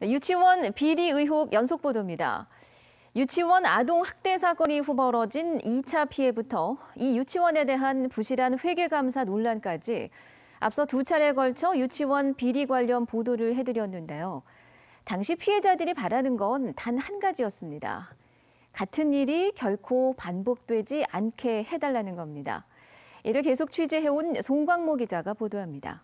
네, 유치원 비리 의혹 연속 보도입니다. 유치원 아동 학대 사건이 후 벌어진 2차 피해부터 이 유치원에 대한 부실한 회계감사 논란까지 앞서 두 차례에 걸쳐 유치원 비리 관련 보도를 해드렸는데요. 당시 피해자들이 바라는 건 단 한 가지였습니다. 같은 일이 결코 반복되지 않게 해달라는 겁니다. 이를 계속 취재해온 송광모 기자가 보도합니다.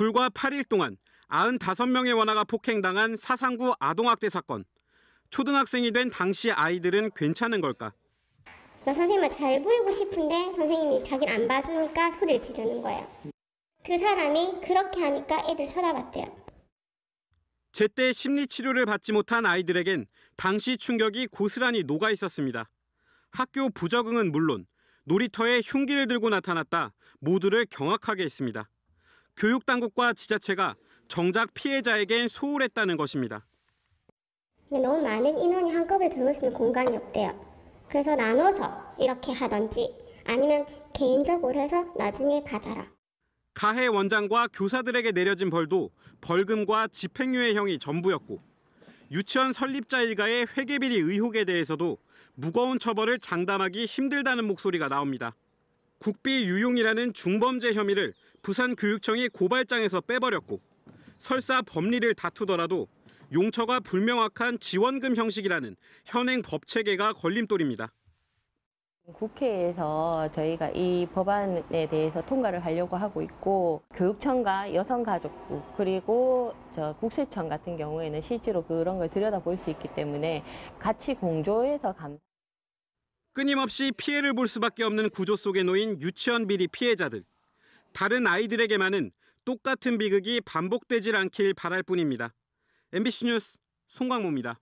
불과 8일 동안 95명의 원아가 폭행당한 사상구 아동학대 사건. 초등학생이 된 당시 아이들은 괜찮은 걸까? 나 선생님을 잘 보이고 싶은데 선생님이 자기를 안 봐주니까 소리를 지르는 거예요. 그 사람이 그렇게 하니까 애들 쳐다봤대요. 제때 심리치료를 받지 못한 아이들에겐 당시 충격이 고스란히 녹아 있었습니다. 학교 부적응은 물론 놀이터에 흉기를 들고 나타났다 모두를 경악하게 했습니다. 교육당국과 지자체가 정작 피해자에겐 소홀했다는 것입니다. 너무 많은 인원이 한꺼번에 들어올 수 있는 공간이 없대요. 그래서 나눠서 이렇게 하던지 아니면 개인적으로 해서 나중에 받아라. 가해 원장과 교사들에게 내려진 벌도 벌금과 집행유예형이 전부였고 유치원 설립자 일가의 회계비리 의혹에 대해서도 무거운 처벌을 장담하기 힘들다는 목소리가 나옵니다. 국비 유용이라는 중범죄 혐의를 부산교육청이 고발장에서 빼버렸고 설사 법리를 다투더라도 용처가 불명확한 지원금 형식이라는 현행 법 체계가 걸림돌입니다. 국회에서 저희가 이 법안에 대해서 통과를 하려고 하고 있고 교육청과 여성가족부 그리고 저 국세청 같은 경우에는 실제로 그런 걸 들여다볼 수 있기 때문에 같이 공조해서 감. 끊임없이 피해를 볼 수밖에 없는 구조 속에 놓인 유치원 비리 피해자들. 다른 아이들에게만은 똑같은 비극이 반복되질 않길 바랄 뿐입니다. MBC 뉴스 송광모입니다.